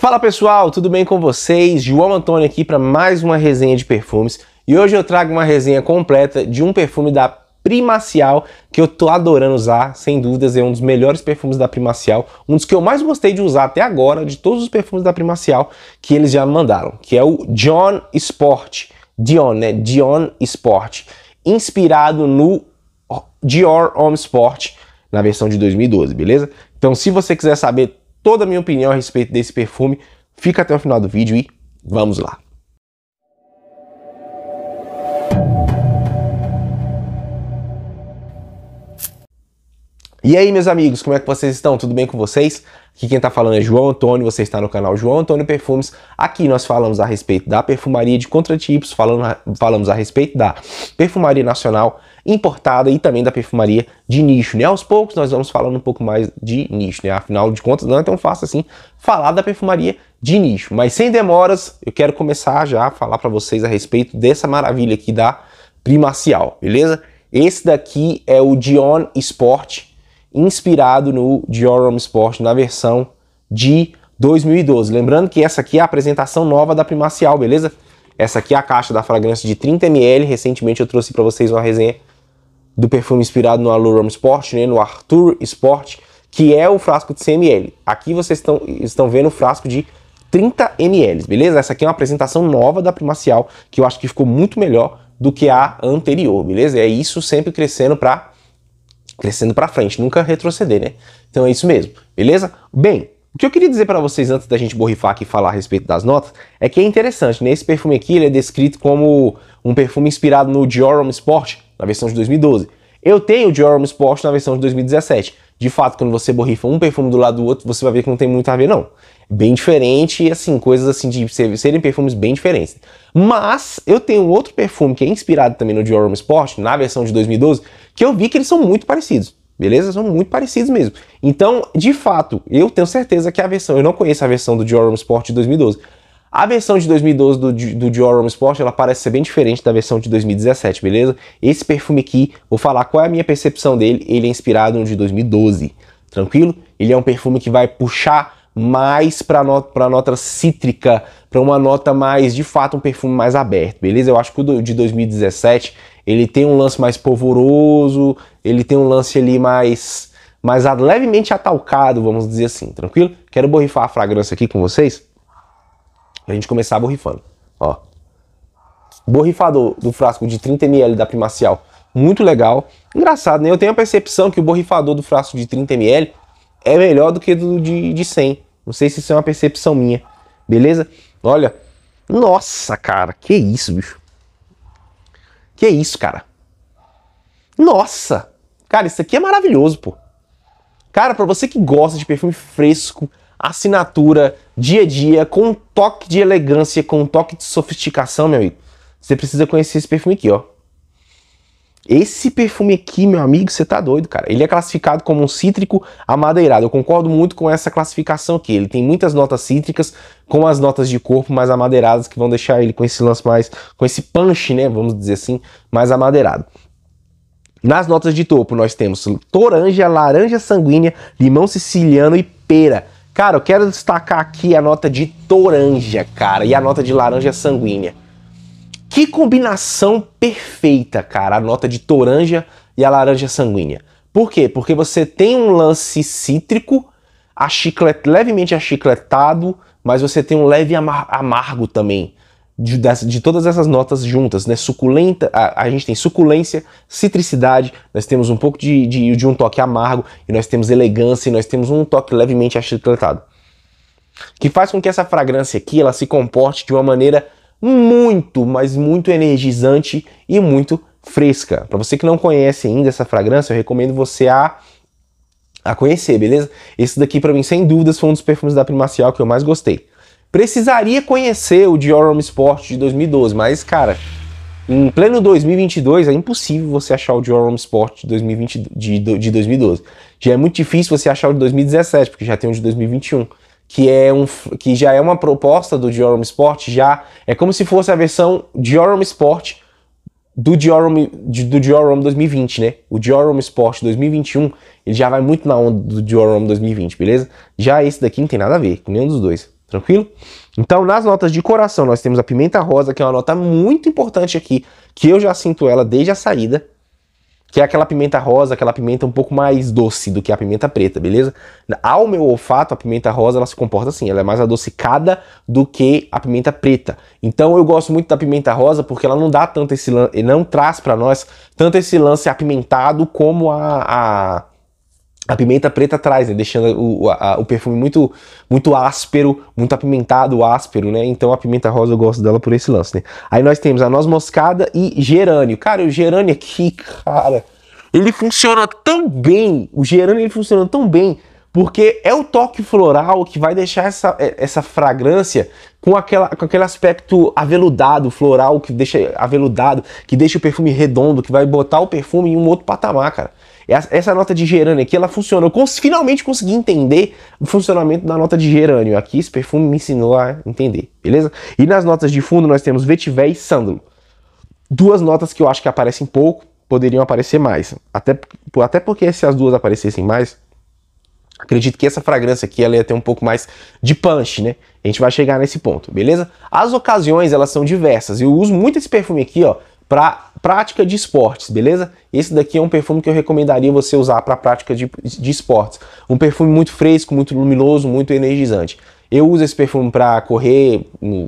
Fala pessoal, tudo bem com vocês? João Antônio aqui para mais uma resenha de perfumes e hoje eu trago uma resenha completa de um perfume da Primacial que eu tô adorando usar, sem dúvidas é um dos melhores perfumes da Primacial, um dos que eu mais gostei de usar até agora de todos os perfumes da Primacial que eles já me mandaram, que é o John Sport, Dion, né? Dion Sport, inspirado no Dior Homme Sport na versão de 2012, beleza? Então, se você quiser saber toda a minha opinião a respeito desse perfume. Fica até o final do vídeo e vamos lá! E aí, meus amigos, como é que vocês estão? Tudo bem com vocês? Aqui quem está falando é João Antônio, você está no canal João Antônio Perfumes. Aqui nós falamos a respeito da perfumaria de contratipos, falando, falamos a respeito da perfumaria nacional importada e também da perfumaria de nicho, né? Aos poucos nós vamos falando um pouco mais de nicho, né? Afinal de contas, não é tão fácil assim falar da perfumaria de nicho. Mas sem demoras, eu quero começar já a falar para vocês a respeito dessa maravilha aqui da Primacial, beleza? Esse daqui é o Dion Sport inspirado no Diorum Sport na versão de 2012. Lembrando que essa aqui é a apresentação nova da Primacial, beleza? Essa aqui é a caixa da fragrância de 30 ml. Recentemente eu trouxe para vocês uma resenha do perfume inspirado no Alurum Sport, né, no Arthur Sport, que é o frasco de 100 ml. Aqui vocês estão, estão vendo o frasco de 30 ml, beleza? Essa aqui é uma apresentação nova da Primacial, que eu acho que ficou muito melhor do que a anterior, beleza? É isso sempre crescendo para crescendo para frente, nunca retroceder, né? Então é isso mesmo, beleza? Bem, o que eu queria dizer para vocês antes da gente borrifar aqui e falar a respeito das notas é que é interessante, né? Esse perfume aqui ele é descrito como um perfume inspirado no Diorum Sport, na versão de 2012. Eu tenho o Diorum Sport na versão de 2017. De fato, quando você borrifa um perfume do lado do outro, você vai ver que não tem muito a ver, não. É bem diferente, e assim, coisas assim de serem perfumes bem diferentes. Mas eu tenho outro perfume que é inspirado também no Diorum Sport, na versão de 2012, que eu vi que eles são muito parecidos. Beleza? São muito parecidos mesmo. Então, de fato, eu tenho certeza que a versão, eu não conheço a versão do Joram Sport de 2012. A versão de 2012 do, do Dioram Sport, ela parece ser bem diferente da versão de 2017, beleza? Esse perfume aqui, vou falar qual é a minha percepção dele, ele é inspirado no de 2012, tranquilo? Ele é um perfume que vai puxar mais para not para nota cítrica, para uma nota mais, de fato, um perfume mais aberto, beleza? Eu acho que o de 2017 ele tem um lance mais polvoroso, ele tem um lance ali mais mais levemente atalcado, vamos dizer assim, tranquilo? Quero borrifar a fragrância aqui com vocês. Pra gente começar borrifando, ó. Borrifador do frasco de 30 ml da Primacial, muito legal. Engraçado, né? Eu tenho a percepção que o borrifador do frasco de 30 ml é melhor do que do de, de 100 não sei se isso é uma percepção minha, beleza? Olha, nossa, cara, que isso, bicho. Que isso, cara. Nossa, cara, isso aqui é maravilhoso, pô. Cara, pra você que gosta de perfume fresco, assinatura, dia a dia, com um toque de elegância, com um toque de sofisticação, meu amigo, você precisa conhecer esse perfume aqui, ó. Esse perfume aqui, meu amigo, você tá doido, cara. Ele é classificado como um cítrico amadeirado. Eu concordo muito com essa classificação aqui. Ele tem muitas notas cítricas com as notas de corpo mais amadeiradas que vão deixar ele com esse lance mais, com esse punch, né, vamos dizer assim, mais amadeirado. Nas notas de topo nós temos toranja, laranja sanguínea, limão siciliano e pera. Cara, eu quero destacar aqui a nota de toranja, cara, e a nota de laranja sanguínea. Que combinação perfeita, cara, a nota de toranja e a laranja sanguínea. Por quê? Porque você tem um lance cítrico, levemente achicletado, mas você tem um leve amar amargo também. De, de, todas essas notas juntas, né? Suculenta, a, a, gente tem suculência, citricidade, nós temos um pouco de, de, de, um toque amargo, e nós temos elegância, e nós temos um toque levemente achicletado. Que faz com que essa fragrância aqui ela se comporte de uma maneira muito, mas muito energizante e muito fresca. Para você que não conhece ainda essa fragrância, eu recomendo você a a conhecer, beleza? Esse daqui para mim sem dúvidas foi um dos perfumes da Primacial que eu mais gostei. Precisaria conhecer o Dior Homme Sport de 2012, mas cara, em pleno 2022 é impossível você achar o Dior Homme Sport de, 2020, de, de 2012. Já é muito difícil você achar o de 2017, porque já tem um de 2021 que é um que já é uma proposta do Diorama Sport, já é como se fosse a versão Diorama Sport do Diorama do Diorama 2020, né? O Diorama Sport 2021, ele já vai muito na onda do Diorama 2020, beleza? Já esse daqui não tem nada a ver com nenhum dos dois, tranquilo? Então, nas notas de coração, nós temos a pimenta rosa, que é uma nota muito importante aqui, que eu já sinto ela desde a saída, que é aquela pimenta rosa, aquela pimenta um pouco mais doce do que a pimenta preta, beleza? Ao meu olfato, a pimenta rosa ela se comporta assim, ela é mais adocicada do que a pimenta preta. Então eu gosto muito da pimenta rosa porque ela não dá tanto esse lance, não traz para nós tanto esse lance apimentado como a, a a pimenta preta traz, né? Deixando o, a, o perfume muito muito áspero, muito apimentado, áspero, né? Então a pimenta rosa eu gosto dela por esse lance, né? Aí nós temos a noz moscada e gerânio. Cara, o gerânio aqui, cara, ele funciona tão bem. O gerânio ele funciona tão bem porque é o toque floral que vai deixar essa, é, essa fragrância com, aquela, com aquele aspecto aveludado, floral, que deixa aveludado, que deixa o perfume redondo, que vai botar o perfume em um outro patamar, cara. Essa nota de gerânio aqui, ela funciona. Eu cons finalmente consegui entender o funcionamento da nota de gerânio. Aqui esse perfume me ensinou a entender, beleza? E nas notas de fundo nós temos vetiver e sândalo. Duas notas que eu acho que aparecem pouco, poderiam aparecer mais. Até, até porque se as duas aparecessem mais, Acredito que essa fragrância aqui ela ia ter um pouco mais de punch, né? A gente vai chegar nesse ponto, beleza? As ocasiões elas são diversas. Eu uso muito esse perfume aqui, ó, para prática de esportes, beleza? Esse daqui é um perfume que eu recomendaria você usar para prática de, de esportes. Um perfume muito fresco, muito luminoso, muito energizante. Eu uso esse perfume para correr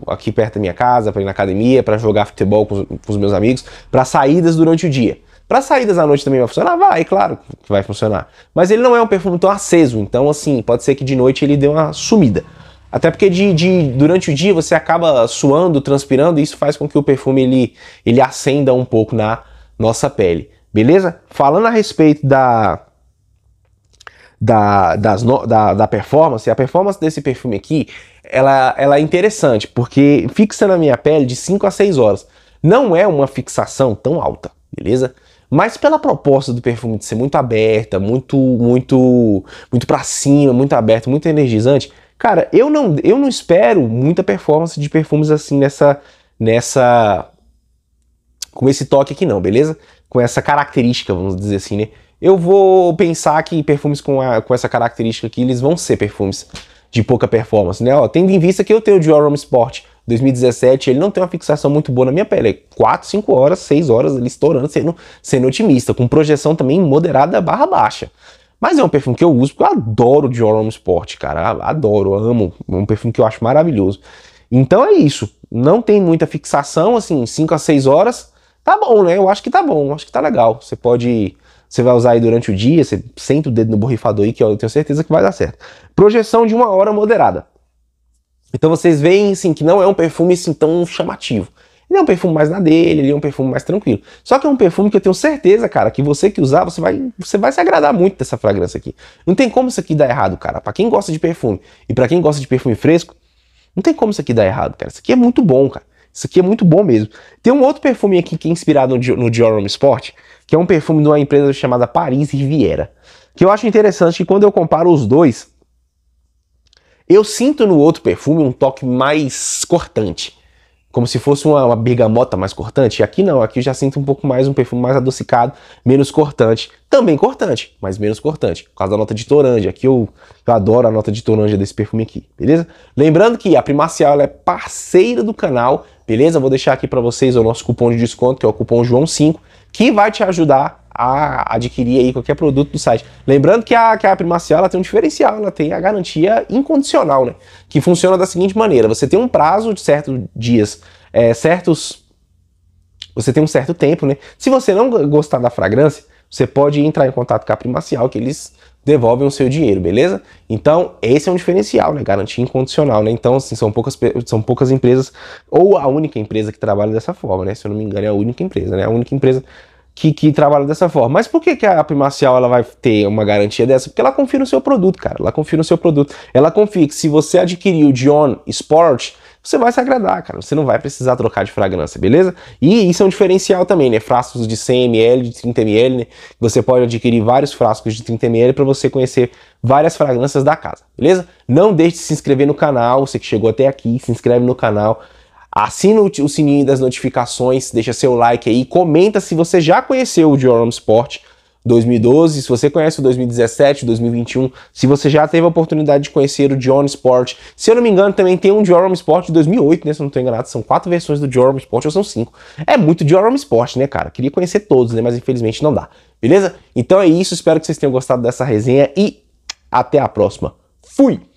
aqui perto da minha casa, para ir na academia, para jogar futebol com os, com os meus amigos, para saídas durante o dia. Para saídas à noite também vai funcionar? Vai, claro que vai funcionar. Mas ele não é um perfume tão aceso, então assim, pode ser que de noite ele dê uma sumida. Até porque de, de, durante o dia você acaba suando, transpirando, e isso faz com que o perfume ele, ele acenda um pouco na nossa pele. Beleza? Falando a respeito da, da, das no, da, da performance, a performance desse perfume aqui, ela, ela é interessante, porque fixa na minha pele de 5 a 6 horas. Não é uma fixação tão alta, beleza? Mas pela proposta do perfume de ser muito aberta, muito, muito, muito pra cima, muito aberto, muito energizante, Cara, eu não, eu não espero muita performance de perfumes assim nessa. nessa. com esse toque aqui, não, beleza? Com essa característica, vamos dizer assim, né? Eu vou pensar que perfumes com, a, com essa característica aqui, eles vão ser perfumes de pouca performance, né? Ó, tendo em vista que eu tenho o Dior Homme Sport 2017, ele não tem uma fixação muito boa na minha pele. É 4, 5 horas, 6 horas ele estourando, sendo, sendo otimista, com projeção também moderada barra baixa. Mas é um perfume que eu uso porque eu adoro o Dior Homme Sport, cara. Adoro, amo. É um perfume que eu acho maravilhoso. Então é isso. Não tem muita fixação, assim, 5 a 6 horas. Tá bom, né? Eu acho que tá bom, acho que tá legal. Você pode. Você vai usar aí durante o dia, você senta o dedo no borrifador aí, que eu tenho certeza que vai dar certo. Projeção de uma hora moderada. Então vocês veem, assim, que não é um perfume assim, tão chamativo. Ele é um perfume mais na dele, ele é um perfume mais tranquilo. Só que é um perfume que eu tenho certeza, cara, que você que usar, você vai, você vai se agradar muito dessa fragrância aqui. Não tem como isso aqui dar errado, cara. Para quem gosta de perfume e para quem gosta de perfume fresco, não tem como isso aqui dar errado, cara. Isso aqui é muito bom, cara. Isso aqui é muito bom mesmo. Tem um outro perfume aqui que é inspirado no, diorum Dior Homme Sport, que é um perfume de uma empresa chamada Paris Riviera. Que eu acho interessante que quando eu comparo os dois, eu sinto no outro perfume um toque mais cortante como se fosse uma, uma, bergamota mais cortante. Aqui não, aqui eu já sinto um pouco mais um perfume mais adocicado, menos cortante. Também cortante, mas menos cortante, por causa da nota de toranja. Aqui eu, eu adoro a nota de toranja desse perfume aqui, beleza? Lembrando que a Primacial é parceira do canal, beleza? Vou deixar aqui para vocês o nosso cupom de desconto, que é o cupom João5 que vai te ajudar a adquirir aí qualquer produto do site. Lembrando que a, que a Primacial ela tem um diferencial, ela tem a garantia incondicional, né? Que funciona da seguinte maneira: você tem um prazo de certos dias, é, certos. Você tem um certo tempo, né? Se você não gostar da fragrância, você pode entrar em contato com a Primacial que eles devolvem o seu dinheiro, beleza? Então, esse é um diferencial, né? Garantia incondicional, né? Então, assim, são poucas, são poucas empresas, ou a única empresa que trabalha dessa forma, né? Se eu não me engano, é a única empresa, né? A única empresa que, que trabalha dessa forma. Mas por que, que a Primacial ela vai ter uma garantia dessa? Porque ela confia no seu produto, cara. Ela confia no seu produto. Ela confia que se você adquirir o Dion Sport, você vai se agradar, cara. Você não vai precisar trocar de fragrância, beleza? E isso é um diferencial também, né? Frascos de 100 ml, de 30 ml, né? Você pode adquirir vários frascos de 30 ml para você conhecer várias fragrâncias da casa, beleza? Não deixe de se inscrever no canal, você que chegou até aqui, se inscreve no canal. Assina o sininho das notificações, deixa seu like aí, comenta se você já conheceu o Diorum Sport 2012, se você conhece o 2017, 2021, se você já teve a oportunidade de conhecer o Joram Sport, se eu não me engano também tem um Joram Sport de 2008, né, se eu não estou enganado, são quatro versões do Joram Sport, ou são cinco. É muito Joram Sport, né, cara? Queria conhecer todos, né, mas infelizmente não dá. Beleza? Então é isso, espero que vocês tenham gostado dessa resenha e até a próxima. Fui!